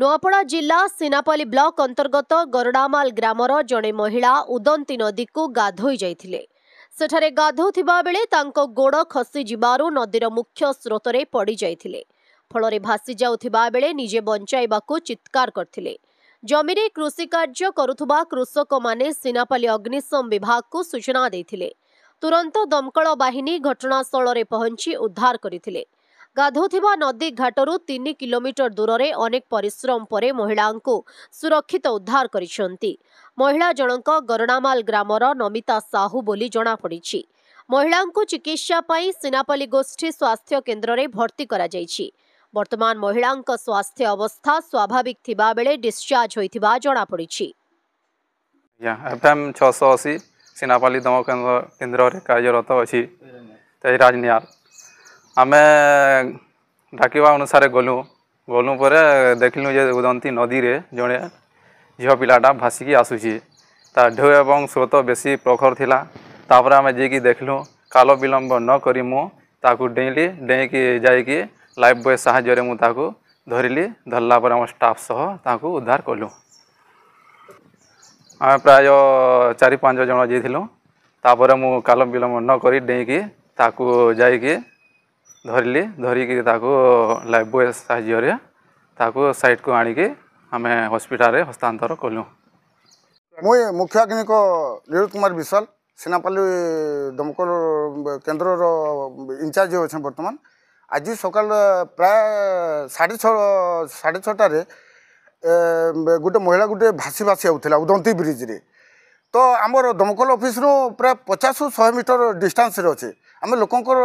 ନୂଆପଡ଼ା ଜିଲ୍ଲା ସିନାପାଲି ବ୍ଲକ ଅନ୍ତର୍ଗତ ଗରଡ଼ାମାଲ ଗ୍ରାମର ଜଣେ ମହିଳା ଉଦନ୍ତୀ ନଦୀକୁ ଗାଧୋଇ ଯାଇଥିଲେ ସେଠାରେ ଗାଧୋଉଥିବା ବେଳେ ତାଙ୍କ ଗୋଡ଼ ଖସିଯିବାରୁ ନଦୀର ମୁଖ୍ୟ ସ୍ରୋତରେ ପଡ଼ିଯାଇଥିଲେ ଫଳରେ ଭାସିଯାଉଥିବା ବେଳେ ନିଜେ ବଞ୍ଚାଇବାକୁ ଚିତ୍କାର କରିଥିଲେ ଜମିରେ କୃଷି କାର୍ଯ୍ୟ କରୁଥିବା କୃଷକମାନେ ସିନାପାଲି ଅଗ୍ନିଶମ ବିଭାଗକୁ ସୂଚନା ଦେଇଥିଲେ ତୁରନ୍ତ ଦମକଳ ବାହିନୀ ଘଟଣାସ୍ଥଳରେ ପହଞ୍ଚି ଉଦ୍ଧାର କରିଥିଲେ ଗାଧୋଉଥିବା ନଦୀ ଘାଟରୁ ତିନି କିଲୋମିଟର ଦୂରରେ ଅନେକ ପରିଶ୍ରମ ପରେ ମହିଳାଙ୍କୁ ସୁରକ୍ଷିତ ଉଦ୍ଧାର କରିଛନ୍ତି ମହିଳା ଜଣଙ୍କ ଗରଣାମାଲ ଗ୍ରାମର ନମିତା ସାହୁ ବୋଲି ଜଣାପଡ଼ିଛି ମହିଳାଙ୍କୁ ଚିକିତ୍ସା ପାଇଁ ସିନାପାଲି ଗୋଷ୍ଠୀ ସ୍ୱାସ୍ଥ୍ୟ କେନ୍ଦ୍ରରେ ଭର୍ତ୍ତି କରାଯାଇଛି ବର୍ତ୍ତମାନ ମହିଳାଙ୍କ ସ୍ୱାସ୍ଥ୍ୟ ଅବସ୍ଥା ସ୍ୱାଭାବିକ ଥିବାବେଳେ ଡିସଚାର୍ଜ ହୋଇଥିବା ଜଣାପଡ଼ିଛି ସିନାପାଲି ଦମ କେନ୍ଦ୍ର କେନ୍ଦ୍ରରେ କାର୍ଯ୍ୟରତ ଅଛି ରାଜନିଆଲ ଆମେ ଡାକିବା ଅନୁସାରେ ଗଲୁ ଗଲୁ ପରେ ଦେଖିଲୁ ଯେ ଉଦନ୍ତି ନଦୀରେ ଜଣେ ଝିଅ ପିଲାଟା ଭାସିକି ଆସୁଛି ତା ଢେଉ ଏବଂ ସ୍ରୋତ ବେଶୀ ପ୍ରଖର ଥିଲା ତାପରେ ଆମେ ଯାଇକି ଦେଖିଲୁ କାଲ ବିଳମ୍ବ ନ କରି ମୁଁ ତାକୁ ଡେଇଁଲି ଡେଇଁକି ଯାଇକି ଲାଇଫ୍ ବଏ ସାହାଯ୍ୟରେ ମୁଁ ତାକୁ ଧରିଲି ଧରିଲା ପରେ ଆମ ଷ୍ଟାଫ୍ ସହ ତାଙ୍କୁ ଉଦ୍ଧାର କଲୁ ଆମେ ପ୍ରାୟ ଚାରି ପାଞ୍ଚ ଜଣ ଯାଇଥିଲୁ ତାପରେ ମୁଁ କାଲ ବିଳମ୍ବ ନ କରି ଡେଇଁକି ତାକୁ ଯାଇକି ଧରିଲି ଧରିକି ତାକୁ ଲାଇଫ୍ ବଏ ସାହାଯ୍ୟରେ ତାକୁ ସାଇଟ୍କୁ ଆଣିକି ଆମେ ହସ୍ପିଟାଲରେ ହସ୍ତାନ୍ତର କଲୁ ମୁଁ ମୁଖ୍ୟ ଆଗ୍ନିକ ନୀଳ କୁମାର ବିଶ୍ୱାଲ ସିନାପାଲି ଦମକଳ କେନ୍ଦ୍ରର ଇନଚାର୍ଜ ଅଛେଁ ବର୍ତ୍ତମାନ ଆଜି ସକାଳ ପ୍ରାୟ ସାଢ଼େ ଛଅ ସାଢ଼େ ଛଅଟାରେ ଗୋଟେ ମହିଳା ଗୋଟେ ଭାସି ଭାସି ଯାଉଥିଲା ଉଦନ୍ତୀ ବ୍ରିଜ୍ରେ ତ ଆମର ଦମକଳ ଅଫିସ୍ରୁ ପ୍ରାୟ ପଚାଶରୁ ଶହେ ମିଟର ଡିଷ୍ଟାନ୍ସରେ ଅଛି ଆମେ ଲୋକଙ୍କର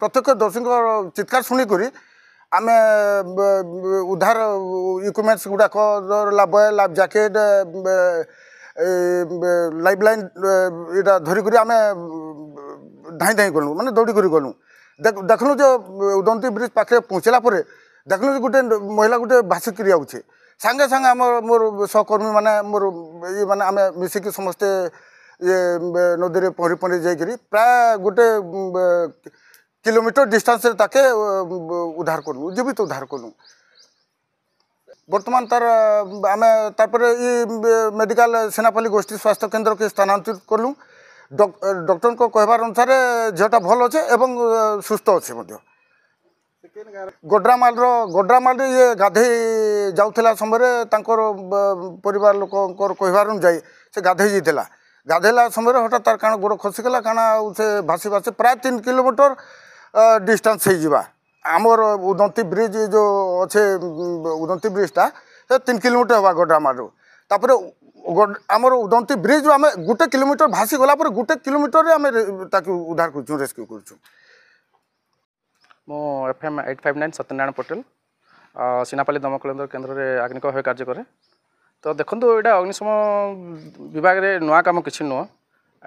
ପ୍ରତ୍ୟକ୍ଷ ଦର୍ଶୀଙ୍କର ଚିତ୍କାର ଶୁଣିକରି ଆମେ ଉଦ୍ଧାର ଇକ୍ୱିପମେଣ୍ଟସ୍ ଗୁଡ଼ାକ ଲାଭ ଲାଭ ଜ୍ୟାକେଟ୍ ଲାଇଫ୍ ଲାଇନ୍ ଏଇଟା ଧରିକରି ଆମେ ଧାଇଁ ଧାଇଁ ଗଲୁ ମାନେ ଦୌଡ଼ିକରି ଗଲୁ ଦେଖିଲୁ ଯେ ଉଦନ୍ତୀ ବ୍ରିଜ୍ ପାଖରେ ପହଞ୍ଚିଲା ପରେ ଦେଖିଲୁ ଯେ ଗୋଟେ ମହିଳା ଗୋଟେ ଭାସିକିରି ଆଉଛେ ସାଙ୍ଗେ ସାଙ୍ଗେ ଆମର ମୋର ସହକର୍ମୀମାନେ ମୋର ଇଏମାନେ ଆମେ ମିଶିକି ସମସ୍ତେ ଇଏ ନଦୀରେ ପହଁରି ପହଁରି ଯାଇକରି ପ୍ରାୟ ଗୋଟେ କିଲୋମିଟର ଡିଷ୍ଟାନ୍ସରେ ତାକେ ଉଦ୍ଧାର କଲୁ ଜୀବିତ ଉଦ୍ଧାର କଲୁ বর্তমান তার আমি তারপরে ই মেডিকাল সেনাপল্লী গোষ্ঠী স্বাস্থ্য কেন্দ্রকে স্থানান্তরিত করলু ডক্টর কহবার অনুসারে ঝিওটা ভাল অছে এবং সুস্থ অছে মধ্য ଗୋଡ୍ରାମାଲର ଗୋଡ୍ରାମାଲରେ ଇଏ ଗାଧୋଇ ଯାଉଥିଲା ସମୟରେ ତାଙ୍କର ପରିବାର ଲୋକଙ୍କର କହିବାର ଅନୁଯାୟୀ ସେ ଗାଧୋଇ ଯାଇଥିଲା ଗାଧୋଇଲା ସମୟରେ ହଠାତ୍ ତାର କାଣା ଗୋଡ଼ ଖସିଗଲା କାଣା ଆଉ ସେ ଭାସି ଭାସି ପ୍ରାୟ ତିନି କିଲୋମିଟର ଡିଷ୍ଟାନ୍ସ ହେଇଯିବା ଆମର ଉଦନ୍ତି ବ୍ରିଜ୍ ଯେଉଁ ଅଛେ ଉଦନ୍ତି ବ୍ରିଜ୍ଟା ସେ ତିନି କିଲୋମିଟର ହେବା ଗୋଡ୍ରାମାଲରୁ ତାପରେ ଆମର ଉଦନ୍ତି ବ୍ରିଜ୍ରୁ ଆମେ ଗୋଟେ କିଲୋମିଟର ଭାସିଗଲା ପରେ ଗୋଟେ କିଲୋମିଟରରେ ଆମେ ତାକୁ ଉଦ୍ଧାର କରୁଛୁ ରେସ୍କ୍ୟୁ କରୁଛୁ ମୁଁ F M eight five nine Satyanarayan Patel Sinapali ଦମକଳେନ୍ଦ୍ର କେନ୍ଦ୍ରରେ ଆଗ୍ନିକ ଭାବେ କାର୍ଯ୍ୟ କରେ ତ ଦେଖନ୍ତୁ ଏଇଟା ଅଗ୍ନିଶମ ବିଭାଗରେ ନୂଆ କାମ କିଛି ନୁହଁ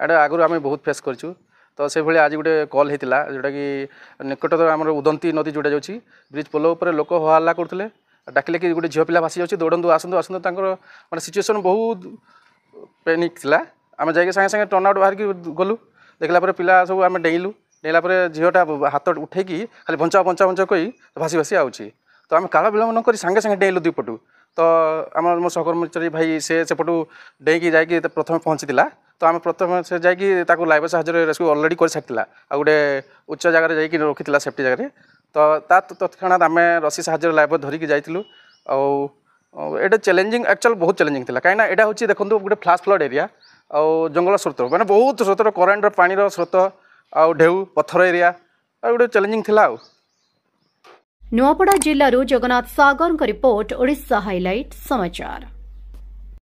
ଏଇଟା ଆଗରୁ ଆମେ ବହୁତ ଫେସ୍ କରିଛୁ ତ ସେଭଳି ଆଜି ଗୋଟେ କଲ୍ ହେଇଥିଲା ଯେଉଁଟାକି ନିକଟତର ଆମର ଉଦନ୍ତି ନଦୀ ଯେଉଁଟା ଯାଉଛି ବ୍ରିଜ୍ ପୋଲ ଉପରେ ଲୋକ ହଲ୍ଲା କରୁଥିଲେ ଡାକିଲେ କି ଗୋଟେ ଝିଅ ପିଲା ଭାସିଯାଉଛି ଦୌଡ଼ନ୍ତୁ ଆସନ୍ତୁ ଆସନ୍ତୁ ତାଙ୍କର ମାନେ ସିଚୁଏସନ୍ ବହୁତ ପେନିକ୍ ଥିଲା ଆମେ ଯାଇକି ସାଙ୍ଗେ ସାଙ୍ଗେ ଟର୍ଣ୍ଣ ଆଉଟ୍ ବାହାରିକି ଗଲୁ ଦେଖିଲା ପରେ ପିଲା ସବୁ ଆମେ ଡେଇଁଲୁ ନେଲା ପରେ ଝିଅଟା ହାତ ଉଠେଇକି ଖାଲି ବଞ୍ଚା ବଞ୍ଚା ବଞ୍ଚାଅ କହି ଭାସି ଭାସି ଆଉଛି ତ ଆମେ କାଳ ବିଳମ୍ବ ନ କରି ସାଙ୍ଗେ ସାଙ୍ଗେ ଡେଇଁଲୁ ଦୁଇପଟୁ ତ ଆମର ମୋ ସହକର୍ମଚାରୀ ଭାଇ ସେ ସେପଟୁ ଡେଇଁକି ଯାଇକି ପ୍ରଥମେ ପହଞ୍ଚିଥିଲା ତ ଆମେ ପ୍ରଥମେ ସେ ଯାଇକି ତାକୁ ଲାଇଭ ସାହାଯ୍ୟରେ ରେସ୍କ୍ୟୁ ଅଲରେଡ଼ି କରିସାରିଥିଲା ଆଉ ଗୋଟେ ଉଚ୍ଚ ଜାଗାରେ ଯାଇକି ରଖିଥିଲା ସେଫ୍ଟି ଜାଗାରେ ତ ତା ତତ୍କ୍ଷଣାତ୍ ଆମେ ରସି ସାହାଯ୍ୟରେ ଲାଇଭ ଧରିକି ଯାଇଥିଲୁ ଆଉ ଏଇଟା ଚ୍ୟାଲେଞ୍ଜିଂ ଆକ୍ଚୁଆଲି ବହୁତ ଚ୍ୟାଲେଞ୍ଜିଂ ଥିଲା କାହିଁକିନା ଏଇଟା ହେଉଛି ଦେଖନ୍ତୁ ଗୋଟେ ଫ୍ଲାସ୍ ଫ୍ଲଡ଼ ଏରିଆ ଆଉ ଜଙ୍ଗଲ ସ୍ରୋତ ମାନେ ବହୁତ ସ୍ରୋତର କରେଣ୍ଟର ପାଣିର ସ୍ରୋତ ଆଉ ଢେଉ ପଥର ଏରିଆ ଆଉ ଗୋଟେ ଚ୍ୟାଲେଞ୍ଜିଂ ଥିଲା ଆଉ ନୂଆପଡ଼ା ଜିଲ୍ଲାରୁ ଜଗନ୍ନାଥ ସାଗରଙ୍କ ରିପୋର୍ଟ ଓଡ଼ିଶା ହାଇଲାଇଟ୍ ସମାଚାର